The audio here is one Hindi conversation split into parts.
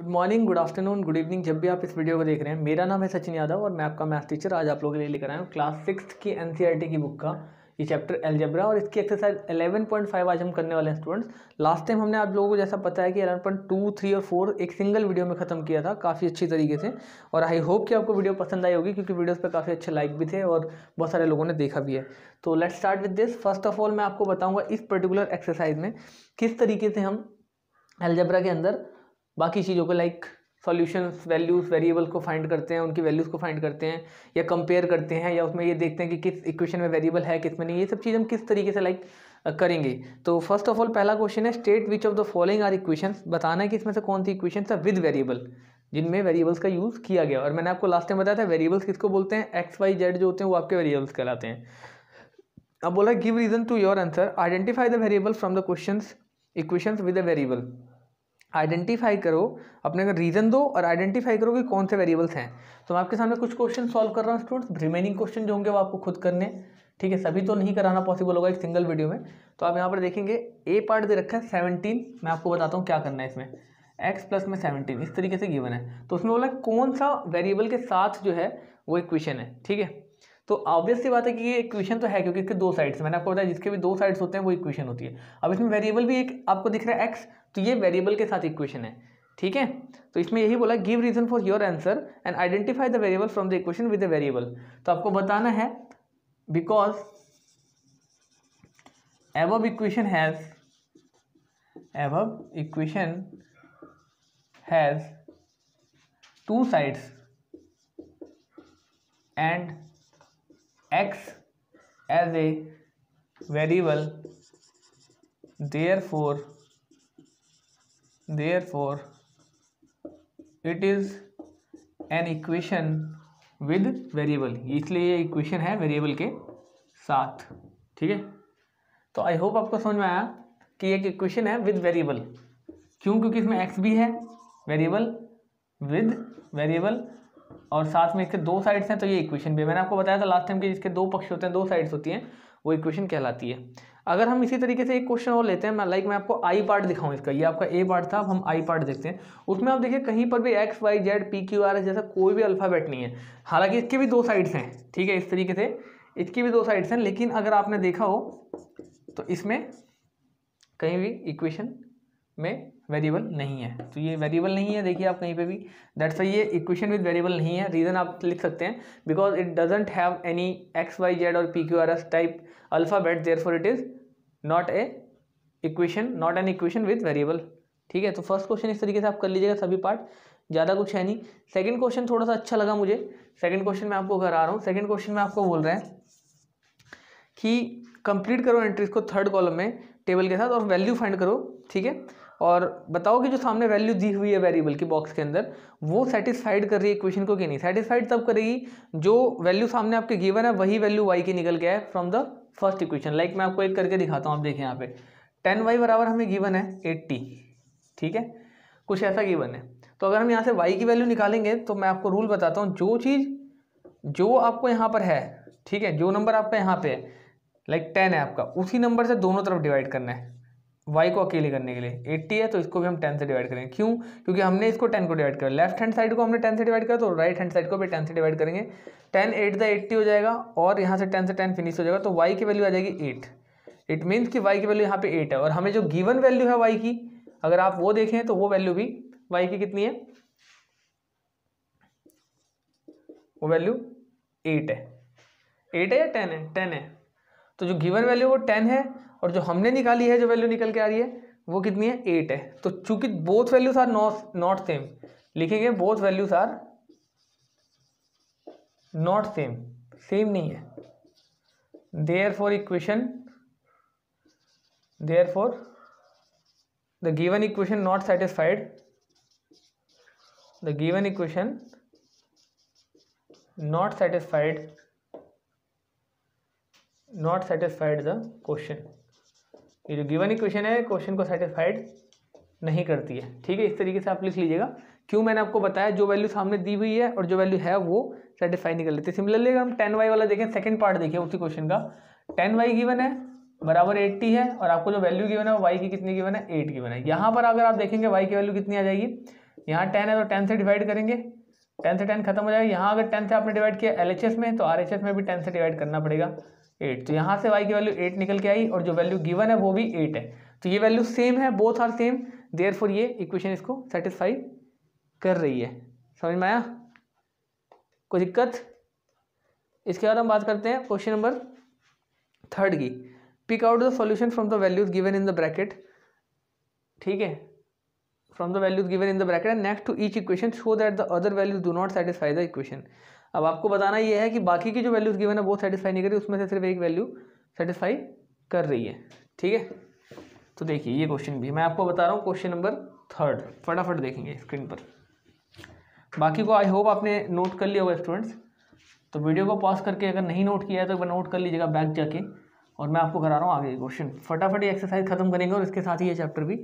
good morning good afternoon good evening जब भी आप इस वीडियो को देख रहे हैं मेरा नाम है सचिन यादव और मैं आपका मैथ टीचर आज आप लोगों के लिए लेकर आया हूँ क्लास सिक्स की एन e की बुक का ये चैप्टर एलजेब्रा और इसकी एक्सरसाइज 11.5 आज हम करने वाले हैं स्टूडेंट्स लास्ट टाइम हमने आप लोगों को जैसा पता है कि 11.2, थ्री और फोर एक सिंगल वीडियो में ख़त्म किया था काफ़ी अच्छी तरीके से और आई होप कि आपको वीडियो पसंद आई होगी क्योंकि वीडियोस पर काफ़ी अच्छे लाइक भी थे और बहुत सारे लोगों ने देखा भी है तो let's start with this first of all मैं आपको बताऊँगा इस पर्टिकुलर एक्सरसाइज में किस तरीके से हम एलजेब्रा के अंदर बाकी चीज़ों को लाइक सॉल्यूशन वैल्यूज़ वेरिएबल को फाइंड करते हैं उनकी वैल्यूज़ को फाइंड करते हैं या कंपेयर करते हैं या उसमें ये देखते हैं कि किस इक्वेशन में वेरिएबल है किस में नहीं ये सब चीज़ हम किस तरीके से लाइक करेंगे तो फर्स्ट ऑफ ऑल पहला क्वेश्चन है state which of the following are equation बताना है कि इसमें से कौन सी इक्वेशन है विद वेरिएबल जिनमें वेरिएबल्स का यूज़ किया गया और मैंने आपको लास्ट टाइम बताया था वेरिएबल्स किसको बोलते हैं एक्स वाई जेड जो होते हैं वो आपके वेरिएबल्स कहलाते हैं अब बोला give reason to your answer identify the variable from the question equation with a variable identify करो अपने का रीज़न दो और आइडेंटिफाई करो कि कौन से वेरिएबल्स हैं तो मैं आपके सामने कुछ क्वेश्चन सॉल्व कर रहा हूँ स्टूडेंट्स रिमेनिंग क्वेश्चन जो होंगे वो आपको खुद करने ठीक है सभी तो नहीं कराना पॉसिबल होगा एक सिंगल वीडियो में तो आप यहाँ पर देखेंगे ए पार्ट दे रखा है सेवनटीन मैं आपको बताता हूँ क्या करना है इसमें एक्स प्लस में सेवनटीन इस तरीके से गिवन है तो उसमें बोला कौन सा वेरिएबल के साथ जो है वो इक्वेशन है ठीक है तो ऑब्वियसली बात है कि ये इक्वेशन तो है क्योंकि इसके दो साइड्स मैंने आपको बताया जिसके भी दो साइड्स होते हैं वो इक्वेशन होती है अब इसमें वेरिएबल भी एक आपको दिख रहा है एक्स तो ये वेरिएबल के साथ इक्वेशन है ठीक है तो इसमें यही बोला give reason for your answer and identify the variable from the equation with the variable तो आपको बताना है because equation has has equation has two sides and X as a variable therefore therefore it is an equation with variable इसलिए ये equation है variable के साथ ठीक है तो आई होप आपको समझ में आया कि एक इक्वेशन है विद वेरिएबल क्यों क्योंकि इसमें एक्स भी है वेरिएबल विद वेरिएबल और साथ में इसके दो साइड्स हैं तो ये इक्वेशन भी है मैंने आपको बताया था लास्ट टाइम कि इसके दो पक्ष होते हैं दो साइड्स होती हैं वो इक्वेशन कहलाती है अगर हम इसी तरीके से एक क्वेश्चन और लेते हैं मैं लाइक मैं आपको आई पार्ट दिखाऊँ इसका ये आपका ए पार्ट था अब हम आई पार्ट देखते हैं उसमें आप देखिए कहीं पर भी X Y Z P Q R S जैसा कोई भी अल्फ़ाबेट नहीं है हालांकि इसके भी दो साइड्स हैं ठीक है इस तरीके से इसके भी दो साइड्स हैं लेकिन अगर आपने देखा हो तो इसमें कहीं भी इक्वेशन में वेरिएबल नहीं है तो ये वेरिएबल नहीं है देखिए आप कहीं पे भी दैट्स ये इक्वेशन विद वेरिएबल नहीं है रीज़न आप लिख सकते हैं because it doesn't have any X Y Z और P Q R S type alphabet therefore it is not a equation not an equation with variable ठीक है तो फर्स्ट क्वेश्चन इस तरीके से आप कर लीजिएगा सभी पार्ट ज़्यादा कुछ है नहीं सेकेंड क्वेश्चन थोड़ा सा अच्छा लगा मुझे सेकेंड क्वेश्चन मैं आपको करा रहा हूँ सेकेंड क्वेश्चन में आपको बोल रहे हैं कि कंप्लीट करो एंट्रीज को थर्ड कॉलम में टेबल के साथ और वैल्यू फाइंड करो ठीक है और बताओ कि जो सामने वैल्यू दी हुई है वेरिएबल की बॉक्स के अंदर वो सेटिस्फाइड कर रही है इक्वेशन को कि नहीं सेटिस्फाइड तब करेगी जो वैल्यू सामने आपके गिवन है वही वैल्यू वाई के निकल गया है from the first equation like मैं आपको एक करके दिखाता हूँ आप देखें यहाँ पे टेन वाई बराबर हमें गिवन है एट्टी ठीक है कुछ ऐसा गिवन है तो अगर हम यहाँ से वाई की वैल्यू निकालेंगे तो मैं आपको रूल बताता हूँ जो चीज़ जो आपको यहाँ पर है ठीक है जो नंबर आपका यहाँ पे है लाइक टेन है आपका उसी नंबर से दोनों तरफ डिवाइड करना है वाई को अकेले करने के लिए एट्टी है तो इसको भी हम टेन से डिवाइड करेंगे क्यों क्योंकि हमने इसको टेन को डिवाइड किया लेफ्ट हैंड साइड को हमने टेन से डिवाइड किया तो राइट हैंड साइड को भी टेन से डिवाइड करेंगे टेन एट द एट्टी हो जाएगा और यहाँ से टेन से टेन फिनिश हो जाएगा तो वाई की वैल्यू आ जाएगी एट इट मीन्स कि वाई की वैल्यू यहाँ पे एट है और हमें जो गिवन वैल्यू है वाई की अगर आप वो देखें तो वो वैल्यू भी वाई की कितनी है वो वैल्यू एट है एट है या टेन है टेन है तो जो गिवन वैल्यू वो टेन है और जो हमने निकाली है जो वैल्यू निकल के आ रही है वो कितनी है एट है तो चूंकि both values are not not same लिखेंगे both values are not same same नहीं है therefore equation therefore the given equation not satisfied the given equation not satisfied not satisfied the question ये जो गिवन इक्वेशन है क्वेश्चन को सेटिस्फाइड नहीं करती है ठीक है इस तरीके से आप लिख लीजिएगा क्यों मैंने आपको बताया जो वैल्यू सामने दी हुई है और जो वैल्यू है वो सेटिस्फाई नहीं कर लेते सिमिलरली अगर हम टेन वाई वाला देखें सेकंड पार्ट देखें उसी क्वेश्चन का टेन वाई गिवन है बराबर एट्टी है और आपको जो वैल्यू गिवन है वाई की कितनी गिवन है एट गिवन है यहाँ पर अगर आप देखेंगे वाई की वैल्यू कितनी आ जाएगी यहाँ टेन है तो टेन से डिवाइड करेंगे टेन से टेन खत्म हो जाएगा यहाँ अगर टेन से आपने डिवाइड किया एल में तो आर में भी टेन से डिवाइड करना पड़ेगा एट तो यहाँ से वाई की वैल्यू एट निकल के आई और जो वैल्यू गिवन है वो भी एट है तो ये वैल्यू सेम है both are same therefore ये इक्वेशन इसको सेटिस्फाई कर रही है समझ में आया कोई दिक्कत इसके बाद हम बात करते हैं क्वेश्चन नंबर थर्ड की pick out the solution from the values given in the bracket ठीक है from the values given in the bracket and next to each equation show that the other values do not satisfy the equation अब आपको बताना ये है कि बाकी की जो वैल्यूज़ गिवन है वो सेटिस्फाई नहीं कर रही उसमें से सिर्फ एक वैल्यू सेटिस्फाई कर रही है ठीक है तो देखिए ये क्वेश्चन भी मैं आपको बता रहा हूँ क्वेश्चन नंबर थर्ड फटाफट देखेंगे स्क्रीन पर बाकी को आई होप आपने नोट कर लिया होगा स्टूडेंट्स तो वीडियो को पॉज करके अगर नहीं नोट किया है तो एक बार नोट कर लीजिएगा बैक जाके और मैं आपको करा रहा हूँ आगे क्वेश्चन फटाफट ये एक्सरसाइज खत्म करेंगे और इसके साथ ही ये चैप्टर भी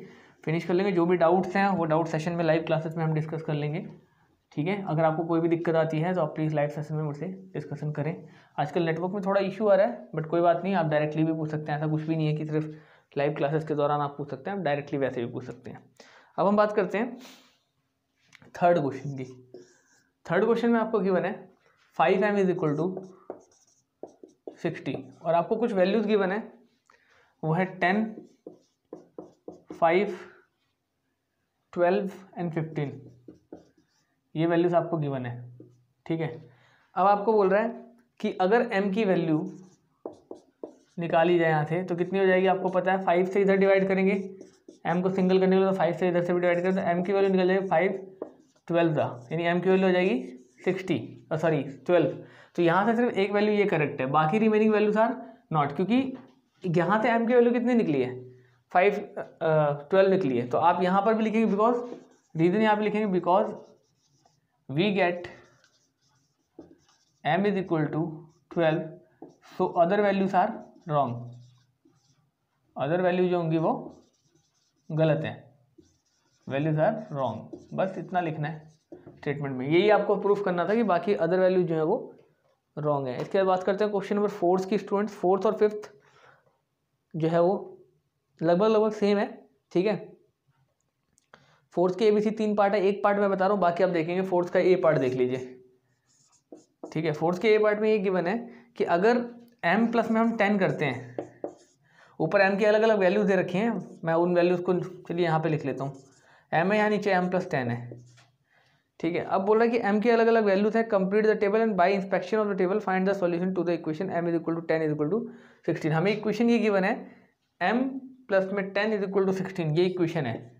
फिनिश कर लेंगे जो भी डाउट्स हैं वो डाउट सेशन में लाइव क्लासेस में हम डिस्कस कर लेंगे ठीक है अगर आपको कोई भी दिक्कत आती है तो आप प्लीज़ लाइव सेशन में मुझसे डिस्कशन करें आजकल नेटवर्क में थोड़ा इशू आ रहा है बट कोई बात नहीं आप डायरेक्टली भी पूछ सकते हैं ऐसा कुछ भी नहीं है कि सिर्फ लाइव क्लासेस के दौरान आप पूछ सकते हैं आप डायरेक्टली वैसे भी पूछ सकते हैं अब हम बात करते हैं थर्ड क्वेश्चन की थर्ड क्वेश्चन में आपको गिवन है five M is equal to sixty और आपको कुछ वैल्यूज़ गिवन है वो है ten five twelve and fifteen ये वैल्यूज आपको गिवन है ठीक है अब आपको बोल रहा है कि अगर m की वैल्यू निकाली जाए यहाँ से तो कितनी हो जाएगी आपको पता है फाइव से इधर डिवाइड करेंगे m को सिंगल करने के लिए तो फाइव से इधर से भी डिवाइड करें तो m की वैल्यू निकल जाएगी फाइव ट्वेल्व का यानी m की वैल्यू हो जाएगी सिक्सटी सॉरी ट्वेल्व तो यहाँ से सिर्फ एक वैल्यू ये करेक्ट है बाकी रिमेनिंग वैल्यूज आर नॉट क्योंकि यहाँ से एम की वैल्यू कितनी निकली है फाइव ट्वेल्व निकली है तो आप यहाँ पर भी लिखेंगे बिकॉज रीज़न यहाँ पर लिखेंगे because we get m is equal to twelve so other values are wrong other value जो होंगी वो गलत हैं वैल्यूज आर रॉन्ग बस इतना लिखना है स्टेटमेंट में यही आपको प्रूफ करना था कि बाकी अदर वैल्यूज जो है वो रॉन्ग है इसके बाद बात करते हैं क्वेश्चन नंबर फोर्थ की स्टूडेंट्स फोर्थ और फिफ्थ जो है वो लगभग लगभग सेम है ठीक है फोर्थ के ए बी सी तीन पार्ट है एक पार्ट मैं बता रहा हूँ बाकी आप देखेंगे फोर्थ का ए पार्ट देख लीजिए ठीक है फोर्थ के ए पार्ट में ये गिवन है कि अगर एम प्लस में हम टेन करते हैं ऊपर एम के अलग अलग वैल्यूज दे रखी हैं मैं उन वैल्यूज़ को चलिए यहाँ पे लिख लेता हूँ एम है यहाँ नीचे एम प्लस टेन है ठीक है अब बोल रहा है कि एम के अलग अलग वैल्यूज है complete the table and by inspection of the table find the solution to the equation M is equal to ten is equal to sixteen हमें इक्वेशन ये गिवन है एम प्लस में ten is equal to sixteen ये इक्वेशन है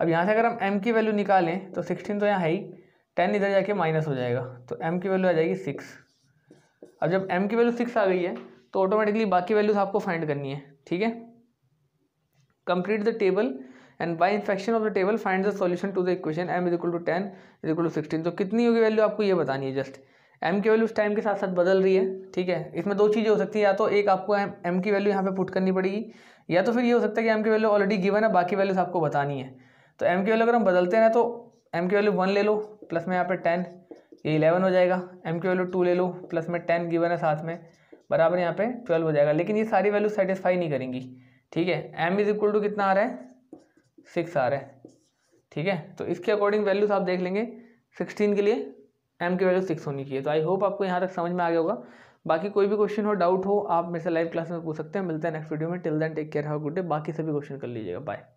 अब यहाँ से अगर हम एम की वैल्यू निकालें तो सिक्सटीन तो यहाँ है ही टेन इधर जाके माइनस हो जाएगा तो एम की वैल्यू आ जाएगी सिक्स अब जब एम की वैल्यू सिक्स आ गई है तो ऑटोमेटिकली बाकी वैल्यूज आपको फाइंड करनी है ठीक है complete the table and by infection of the table find the solution to the equation M is equal to ten is equal to sixteen तो कितनी होगी वैल्यू आपको ये बतानी है जस्ट एम की वैल्यू उस टाइम के साथ साथ बदल रही है ठीक है इसमें दो चीज़ें हो सकती है या तो एक आपको एम की वैल्यू यहाँ पे पुट करनी पड़ेगी या तो फिर ये हो सकता है कि एम की वैल्यू ऑलरेडी गिवन है बाकी वैल्यूज आपको बतानी है तो एम की वैल्यू अगर हम बदलते हैं तो एम की वैल्यू वन ले लो प्लस में यहाँ पे टेन ये इलेवन हो जाएगा एम की वैल्यू टू ले लो प्लस में टेन गिवन है साथ में बराबर यहाँ पे ट्वेल्व हो जाएगा लेकिन ये सारी वैल्यू सेटिस्फाई नहीं करेंगी ठीक है एम इज इक्वल टू कितना आ रहा है सिक्स आ रहा है ठीक है तो इसके अकॉर्डिंग वैल्यूज आप देख लेंगे सिक्सटीन के लिए एम की वैल्यू सिक्स होनी चाहिए तो आई होप आपको यहाँ तक समझ में आ गया होगा बाकी कोई भी क्वेश्चन हो डाउट हो आप मेरे से लाइव क्लास में पूछ सकते हैं मिलते हैं नेक्स्ट वीडियो में till then take care have good day बाकी सभी क्वेश्चन कर लीजिएगा बाय